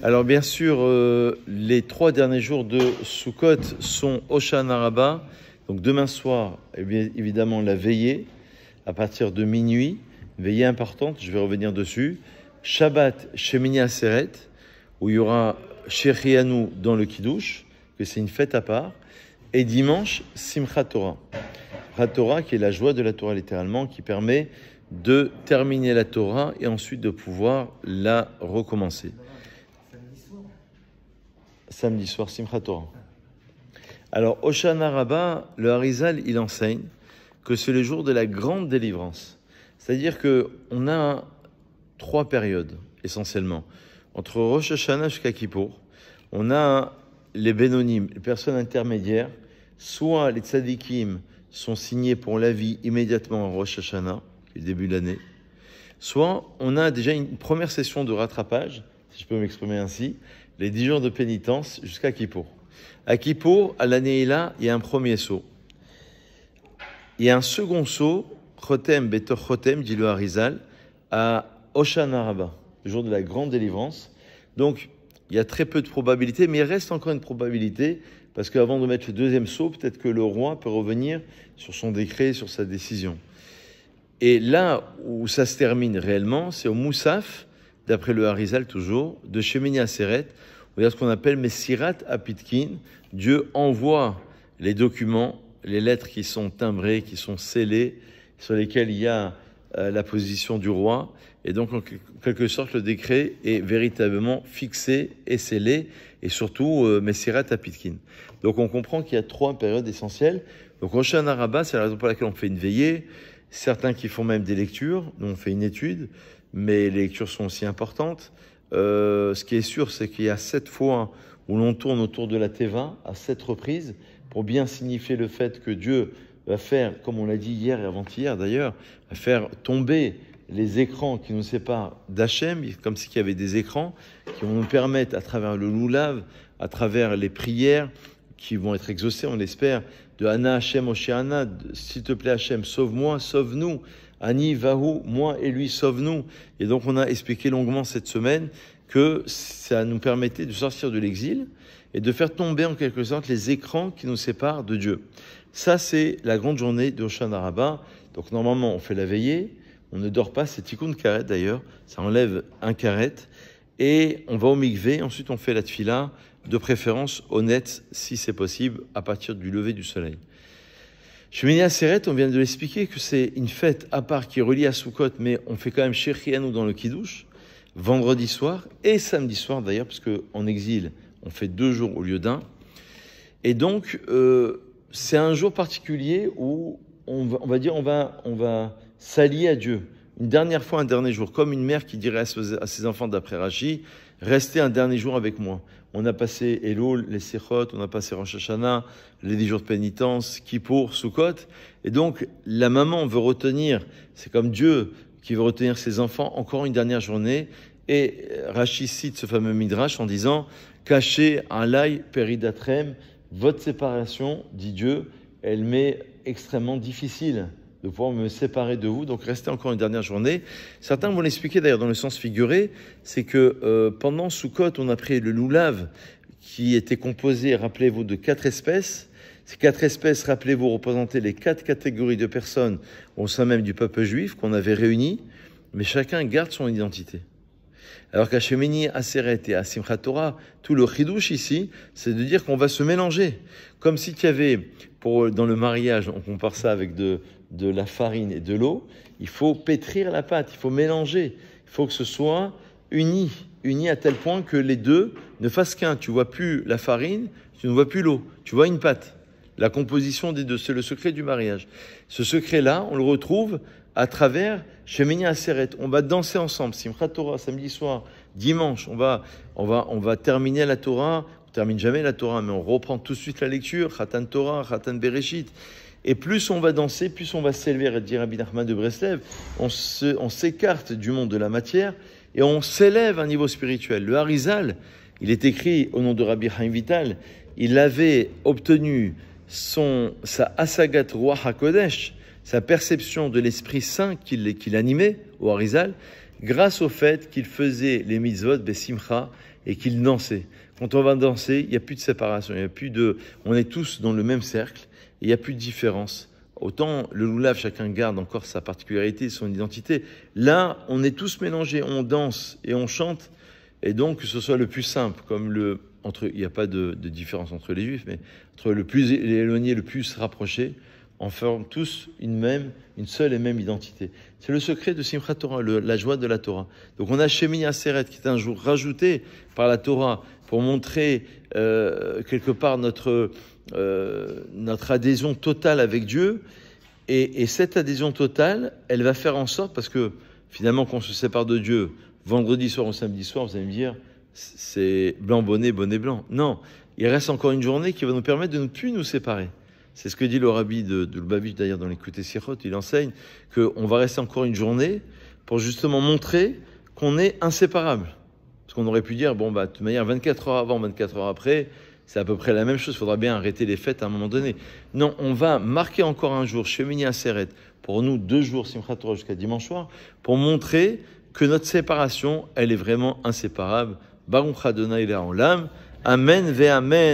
Alors bien sûr, euh, les trois derniers jours de Sukkot sont Oshana Rabbah. Donc demain soir, eh évidemment, la veillée à partir de minuit, veillée importante, je vais revenir dessus. Shabbat Shemini Aseret, où il y aura Shechianu dans le Kiddush, que c'est une fête à part. Et dimanche, Simchat Torah. Torah qui est la joie de la Torah littéralement, qui permet de terminer la Torah et ensuite de pouvoir la recommencer samedi soir, Simchat Torah. Alors, Oshana Rabbah, le Harizal, il enseigne que c'est le jour de la grande délivrance. C'est-à-dire que on a trois périodes, essentiellement. Entre Rosh Hashanah jusqu'à Kippour, on a les bénonymes, les personnes intermédiaires, soit les tzadikim sont signés pour la vie immédiatement en Rosh Hashanah, le début de l'année, soit on a déjà une première session de rattrapage si je peux m'exprimer ainsi, les dix jours de pénitence jusqu'à Kippour. À Kippour, à l'année là, il y a un premier saut. Il y a un second saut, Chotem Betor Chotem, dit le Harizal, à Oshanaraba, le jour de la grande délivrance. Donc, il y a très peu de probabilité, mais il reste encore une probabilité, parce qu'avant de mettre le deuxième saut, peut-être que le roi peut revenir sur son décret, sur sa décision. Et là où ça se termine réellement, c'est au Moussaf, d'après le Harizal toujours, de Shemini Aseret, où il y a ce qu'on appelle Messirat Pitkin. Dieu envoie les documents, les lettres qui sont timbrées, qui sont scellées, sur lesquelles il y a euh, la position du roi. Et donc, en quelque sorte, le décret est véritablement fixé et scellé, et surtout euh, à Pitkin. Donc, on comprend qu'il y a trois périodes essentielles. Donc, Rosh Rabat, c'est la raison pour laquelle on fait une veillée. Certains qui font même des lectures, nous on fait une étude mais les lectures sont aussi importantes. Euh, ce qui est sûr, c'est qu'il y a sept fois où l'on tourne autour de la t à sept reprises pour bien signifier le fait que Dieu va faire, comme on l'a dit hier et avant-hier d'ailleurs, va faire tomber les écrans qui nous séparent d'Hachem, comme s'il y avait des écrans qui vont nous permettre, à travers le loulav, à travers les prières qui vont être exaucées, on l'espère, de Anna Hachem Oshéana, s'il te plaît Hachem, sauve-moi, sauve-nous, Ani vahou, moi et lui, sauve-nous. Et donc on a expliqué longuement cette semaine que ça nous permettait de sortir de l'exil et de faire tomber en quelque sorte les écrans qui nous séparent de Dieu. Ça, c'est la grande journée d'Oshan Araba. Donc normalement, on fait la veillée, on ne dort pas, c'est Tikkun Karet d'ailleurs, ça enlève un karet, et on va au Mikvé, ensuite on fait la Tfila, de préférence honnête si c'est possible, à partir du lever du soleil. Shemini Aseret, on vient de l'expliquer que c'est une fête à part qui est reliée à Sukkot, mais on fait quand même ou dans le Kiddush, vendredi soir et samedi soir d'ailleurs, parce qu'en exil, on fait deux jours au lieu d'un. Et donc, euh, c'est un jour particulier où on va, dire, on va, on va s'allier à Dieu. Une dernière fois, un dernier jour, comme une mère qui dirait à ses, enfants d'après Rachid, restez un dernier jour avec moi. On a passé Elul, les Sechot, on a passé Rosh Hashanah, les 10 jours de pénitence, Kippour, Sukkot. Et donc, la maman veut retenir, c'est comme Dieu qui veut retenir ses enfants, encore une dernière journée. Et euh, Rashi cite ce fameux Midrash en disant Cachez un laï péridatrem, votre séparation, dit Dieu, elle m'est extrêmement difficile de pouvoir me séparer de vous, donc restez encore une dernière journée. Certains vont l'expliquer d'ailleurs dans le sens figuré, c'est que euh, pendant Soukot, on a pris le loulav qui était composé, rappelez-vous, de quatre espèces. Ces quatre espèces, rappelez-vous, représentaient les quatre catégories de personnes au sein même du peuple juif qu'on avait réuni, mais chacun garde son identité. Alors qu'à Shemini, à et à Simchat Torah, tout le chidouche ici, c'est de dire qu'on va se mélanger. Comme si y avait, pour, dans le mariage, on compare ça avec de, de la farine et de l'eau, il faut pétrir la pâte, il faut mélanger, il faut que ce soit uni, uni à tel point que les deux ne fassent qu'un. Tu vois plus la farine, tu ne vois plus l'eau, tu vois une pâte. La composition des deux, c'est le secret du mariage. Ce secret-là, on le retrouve à travers Shemini Aseret On va danser ensemble, Simchat Torah, samedi soir, dimanche. On va, on va, on va terminer la Torah. On termine jamais la Torah, mais on reprend tout de suite la lecture. Khatan Torah, Khatan Bereshit. Et plus on va danser, plus on va s'élever, et dire Rabbi Nachman de Breslev, on s'écarte du monde de la matière et on s'élève à un niveau spirituel. Le Harizal, il est écrit au nom de Rabbi Haim Vital, il avait obtenu son, sa Asagat Ruach HaKodesh, sa perception de l'Esprit Saint qu'il animait au Harizal, grâce au fait qu'il faisait les mitzvot besimcha et qu'il dansait. Quand on va danser, il n'y a plus de séparation, il y a plus de, on est tous dans le même cercle il n'y a plus de différence. Autant le loulav, chacun garde encore sa particularité, son identité. Là, on est tous mélangés, on danse et on chante. Et donc, que ce soit le plus simple, comme le. Entre, il n'y a pas de, de, différence entre les juifs, mais entre le plus éloigné, le plus rapproché, en forme tous une même, une seule et même identité. C'est le secret de Simchat Torah, la joie de la Torah. Donc on a Shemini Aseret qui est un jour rajouté par la Torah pour montrer euh, quelque part notre, euh, notre adhésion totale avec Dieu. Et, cette adhésion totale, elle va faire en sorte, parce que finalement qu'on se sépare de Dieu vendredi soir ou samedi soir, vous allez me dire, c'est blanc bonnet, bonnet blanc. Non, il reste encore une journée qui va nous permettre de ne plus nous séparer. C'est ce que dit le rabbi de, Lubavitch d'ailleurs dans l'écouté Sirot. Il enseigne qu'on va rester encore une journée pour justement montrer qu'on est inséparable. Parce qu'on aurait pu dire, bon, bah, de toute manière, 24 heures avant, 24 heures après, c'est à peu près la même chose. Il faudra bien arrêter les fêtes à un moment donné. Non, on va marquer encore un jour, à Aseret, pour nous, deux jours, Simchat Torah jusqu'à dimanche soir, pour montrer que notre séparation, elle est vraiment inséparable. Baruch en l'âme. Amen ve Amen.